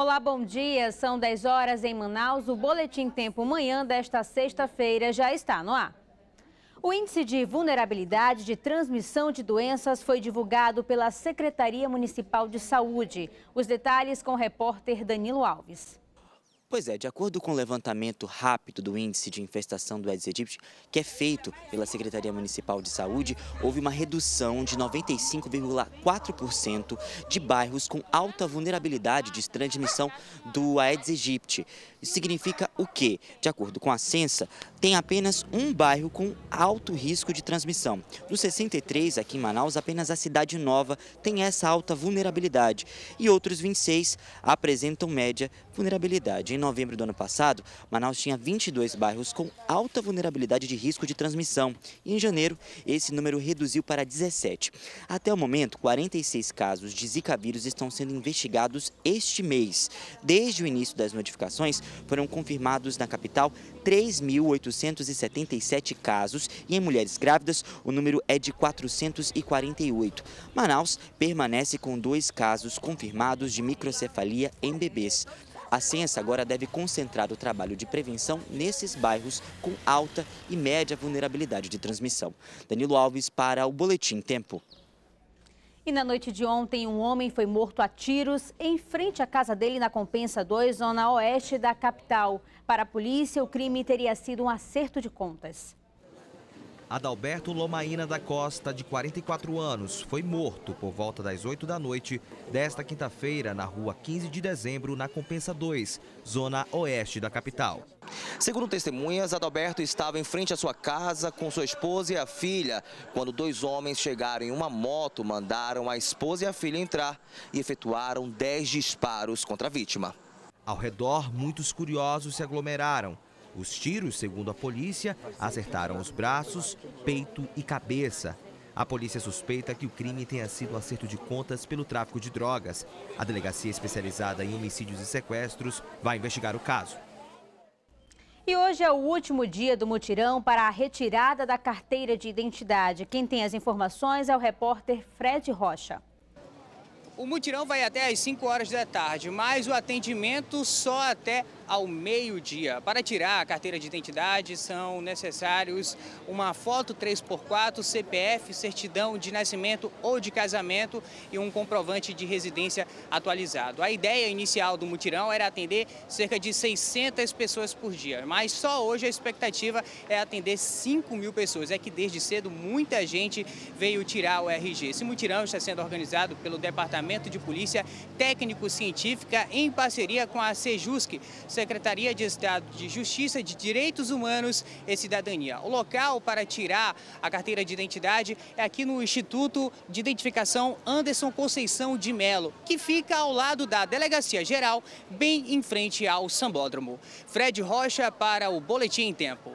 Olá, bom dia. São 10 horas em Manaus. O Boletim Tempo Manhã desta sexta-feira já está no ar. O Índice de Vulnerabilidade de Transmissão de Doenças foi divulgado pela Secretaria Municipal de Saúde. Os detalhes com o repórter Danilo Alves. Pois é, de acordo com o levantamento rápido do índice de infestação do Aedes aegypti, que é feito pela Secretaria Municipal de Saúde, houve uma redução de 95,4% de bairros com alta vulnerabilidade de transmissão do Aedes aegypti. Isso significa o quê? De acordo com a Censa, tem apenas um bairro com alto risco de transmissão. No 63, aqui em Manaus, apenas a Cidade Nova tem essa alta vulnerabilidade e outros 26 apresentam média vulnerabilidade novembro do ano passado, Manaus tinha 22 bairros com alta vulnerabilidade de risco de transmissão. E em janeiro, esse número reduziu para 17. Até o momento, 46 casos de Zika vírus estão sendo investigados este mês. Desde o início das notificações, foram confirmados na capital 3.877 casos e em mulheres grávidas o número é de 448. Manaus permanece com dois casos confirmados de microcefalia em bebês. A Censa agora deve concentrar o trabalho de prevenção nesses bairros com alta e média vulnerabilidade de transmissão. Danilo Alves para o Boletim Tempo. E na noite de ontem, um homem foi morto a tiros em frente à casa dele na Compensa 2, zona oeste da capital. Para a polícia, o crime teria sido um acerto de contas. Adalberto Lomaína da Costa, de 44 anos, foi morto por volta das 8 da noite desta quinta-feira na rua 15 de dezembro, na Compensa 2, zona oeste da capital. Segundo testemunhas, Adalberto estava em frente à sua casa com sua esposa e a filha, quando dois homens chegaram em uma moto, mandaram a esposa e a filha entrar e efetuaram 10 disparos contra a vítima. Ao redor, muitos curiosos se aglomeraram. Os tiros, segundo a polícia, acertaram os braços, peito e cabeça. A polícia suspeita que o crime tenha sido um acerto de contas pelo tráfico de drogas. A delegacia especializada em homicídios e sequestros vai investigar o caso. E hoje é o último dia do mutirão para a retirada da carteira de identidade. Quem tem as informações é o repórter Fred Rocha. O mutirão vai até às 5 horas da tarde, mas o atendimento só até ao meio-dia. Para tirar a carteira de identidade são necessários uma foto 3x4, CPF, certidão de nascimento ou de casamento e um comprovante de residência atualizado. A ideia inicial do mutirão era atender cerca de 600 pessoas por dia, mas só hoje a expectativa é atender 5 mil pessoas. É que desde cedo muita gente veio tirar o RG. Esse mutirão está sendo organizado pelo Departamento de Polícia Técnico-Científica em parceria com a Sejusc, Secretaria de Estado de Justiça, de Direitos Humanos e Cidadania. O local para tirar a carteira de identidade é aqui no Instituto de Identificação Anderson Conceição de Melo, que fica ao lado da Delegacia Geral, bem em frente ao Sambódromo. Fred Rocha para o Boletim em Tempo.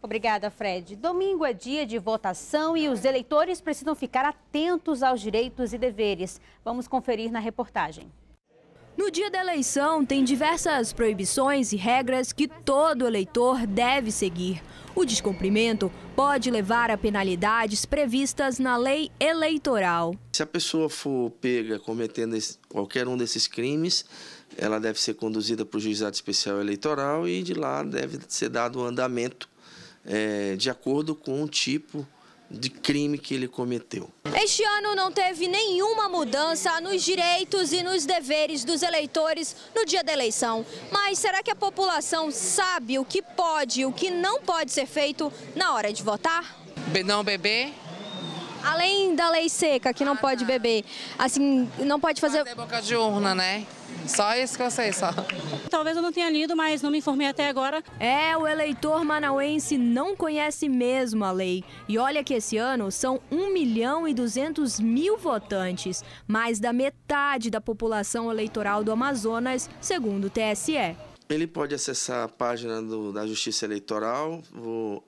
Obrigada, Fred. Domingo é dia de votação e os eleitores precisam ficar atentos aos direitos e deveres. Vamos conferir na reportagem. No dia da eleição, tem diversas proibições e regras que todo eleitor deve seguir. O descumprimento pode levar a penalidades previstas na lei eleitoral. Se a pessoa for pega cometendo qualquer um desses crimes, ela deve ser conduzida para o juizado especial eleitoral e de lá deve ser dado o um andamento é, de acordo com o tipo de crime que ele cometeu. Este ano não teve nenhuma mudança nos direitos e nos deveres dos eleitores no dia da eleição. Mas será que a população sabe o que pode e o que não pode ser feito na hora de votar? Não beber, Além da lei seca, que não ah, pode não. Tá. beber, assim, não pode fazer... Fazer boca de urna, né? Só isso que eu sei, só. Talvez eu não tenha lido, mas não me informei até agora. É, o eleitor manauense não conhece mesmo a lei. E olha que esse ano são 1 milhão e 200 mil votantes, mais da metade da população eleitoral do Amazonas, segundo o TSE. Ele pode acessar a página do, da Justiça Eleitoral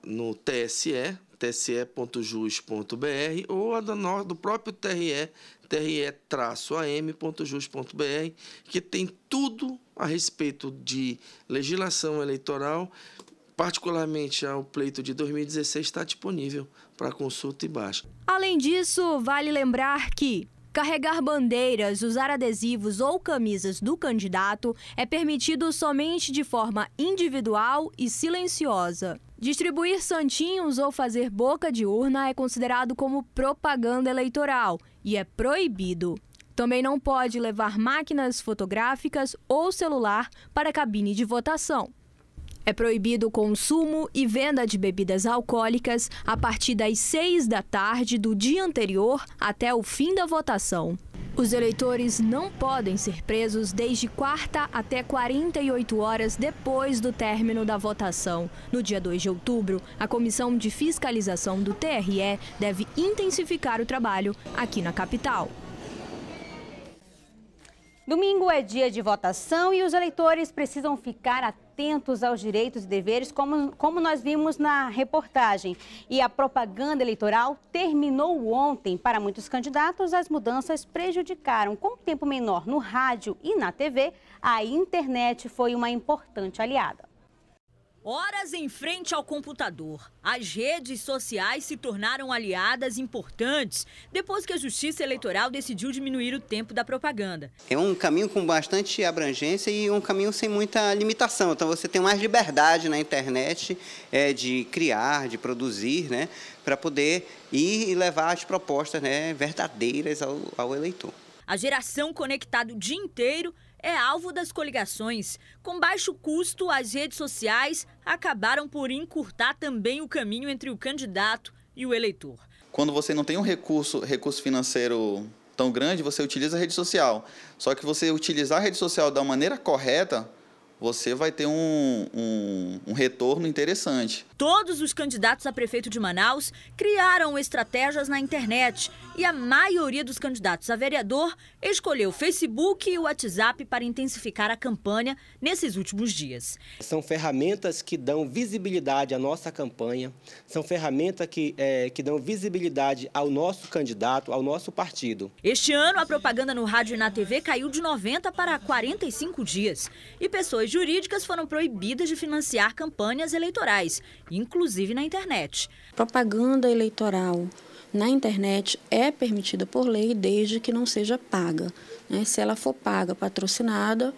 no TSE, tse.jus.br ou a do, do próprio TRE, tre-am.jus.br, que tem tudo a respeito de legislação eleitoral, particularmente ao pleito de 2016, está disponível para consulta e baixa. Além disso, vale lembrar que Carregar bandeiras, usar adesivos ou camisas do candidato é permitido somente de forma individual e silenciosa. Distribuir santinhos ou fazer boca de urna é considerado como propaganda eleitoral e é proibido. Também não pode levar máquinas fotográficas ou celular para a cabine de votação. É proibido o consumo e venda de bebidas alcoólicas a partir das 6 da tarde do dia anterior até o fim da votação. Os eleitores não podem ser presos desde quarta até 48 horas depois do término da votação. No dia 2 de outubro, a Comissão de Fiscalização do TRE deve intensificar o trabalho aqui na capital. Domingo é dia de votação e os eleitores precisam ficar atentos aos direitos e deveres, como, como nós vimos na reportagem. E a propaganda eleitoral terminou ontem. Para muitos candidatos, as mudanças prejudicaram, com o tempo menor no rádio e na TV, a internet foi uma importante aliada. Horas em frente ao computador, as redes sociais se tornaram aliadas importantes depois que a Justiça Eleitoral decidiu diminuir o tempo da propaganda. É um caminho com bastante abrangência e um caminho sem muita limitação. Então você tem mais liberdade na internet é, de criar, de produzir, né, para poder ir e levar as propostas né, verdadeiras ao, ao eleitor. A geração conectada o dia inteiro é alvo das coligações. Com baixo custo, as redes sociais acabaram por encurtar também o caminho entre o candidato e o eleitor. Quando você não tem um recurso, recurso financeiro tão grande, você utiliza a rede social. Só que você utilizar a rede social da maneira correta, você vai ter um, um, um retorno interessante. Todos os candidatos a prefeito de Manaus criaram estratégias na internet e a maioria dos candidatos a vereador escolheu Facebook e o WhatsApp para intensificar a campanha nesses últimos dias. São ferramentas que dão visibilidade à nossa campanha, são ferramentas que, é, que dão visibilidade ao nosso candidato, ao nosso partido. Este ano, a propaganda no rádio e na TV caiu de 90 para 45 dias e pessoas jurídicas foram proibidas de financiar campanhas eleitorais inclusive na internet. Propaganda eleitoral na internet é permitida por lei desde que não seja paga. Né? Se ela for paga, patrocinada,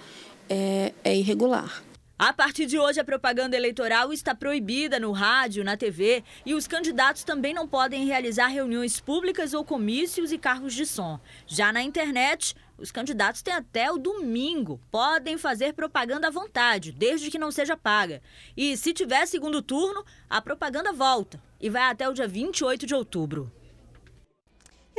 é, é irregular. A partir de hoje, a propaganda eleitoral está proibida no rádio, na TV e os candidatos também não podem realizar reuniões públicas ou comícios e carros de som. Já na internet, os candidatos têm até o domingo, podem fazer propaganda à vontade, desde que não seja paga. E se tiver segundo turno, a propaganda volta e vai até o dia 28 de outubro.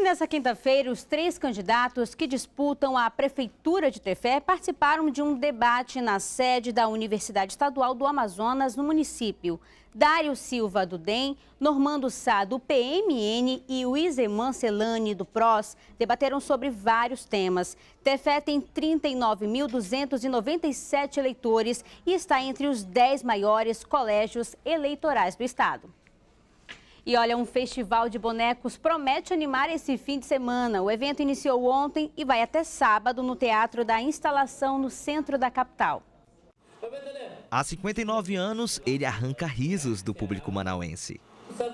E nessa quinta-feira, os três candidatos que disputam a Prefeitura de Tefé participaram de um debate na sede da Universidade Estadual do Amazonas, no município. Dário Silva, do DEM, Normando Sá, do PMN e Luiz Izeman Celani, do PROS, debateram sobre vários temas. Tefé tem 39.297 eleitores e está entre os 10 maiores colégios eleitorais do estado. E olha, um festival de bonecos promete animar esse fim de semana. O evento iniciou ontem e vai até sábado no Teatro da Instalação, no centro da capital. Há 59 anos, ele arranca risos do público manauense. Tá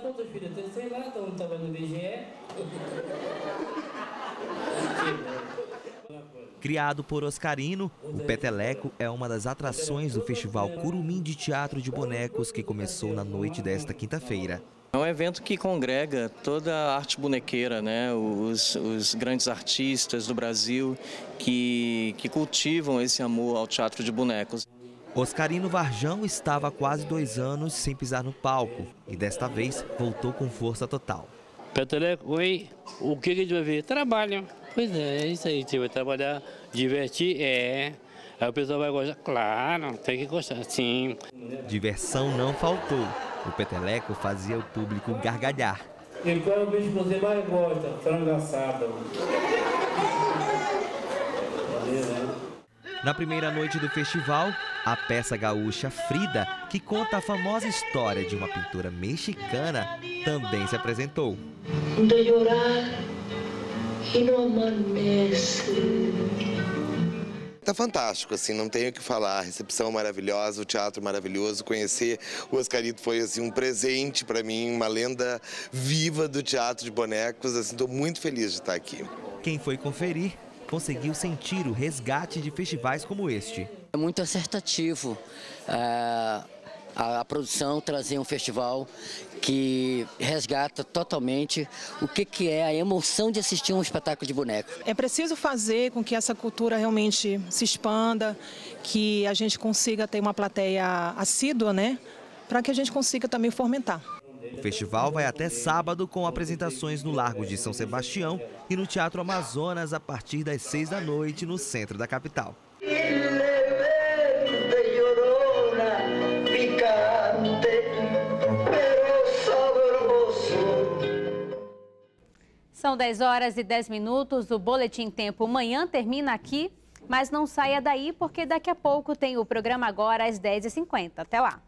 Criado por Oscarino, o Peteleco é uma das atrações do Festival Curumim de Teatro de Bonecos que começou na noite desta quinta-feira. É um evento que congrega toda a arte bonequeira, né? os, os grandes artistas do Brasil que, que cultivam esse amor ao teatro de bonecos. Oscarino Varjão estava há quase dois anos sem pisar no palco e desta vez voltou com força total. Peteleco, oi, o que a gente vai ver? Trabalho. Pois é, é isso aí, você vai trabalhar, divertir, é, Aí o pessoal vai gostar? Claro, tem que gostar, sim. Diversão não faltou. O peteleco fazia o público gargalhar. E qual é o então, bicho que você mais gosta? Frango assado. Na primeira noite do festival, a peça gaúcha Frida, que conta a famosa história de uma pintura mexicana, também se apresentou. De llorar e não amanhece está fantástico, assim, não tenho o que falar. A recepção é maravilhosa, o teatro é maravilhoso. Conhecer o Oscarito foi assim um presente para mim, uma lenda viva do teatro de bonecos. Assim, muito feliz de estar aqui. Quem foi conferir conseguiu sentir o resgate de festivais como este. É muito acertativo. É a, a produção trazer um festival que resgata totalmente o que, que é a emoção de assistir um espetáculo de boneco. É preciso fazer com que essa cultura realmente se expanda, que a gente consiga ter uma plateia assídua, né? Para que a gente consiga também fomentar. O festival vai até sábado com apresentações no Largo de São Sebastião e no Teatro Amazonas a partir das seis da noite no centro da capital. São 10 horas e 10 minutos. O Boletim Tempo Manhã termina aqui, mas não saia daí porque daqui a pouco tem o programa agora às 10h50. Até lá!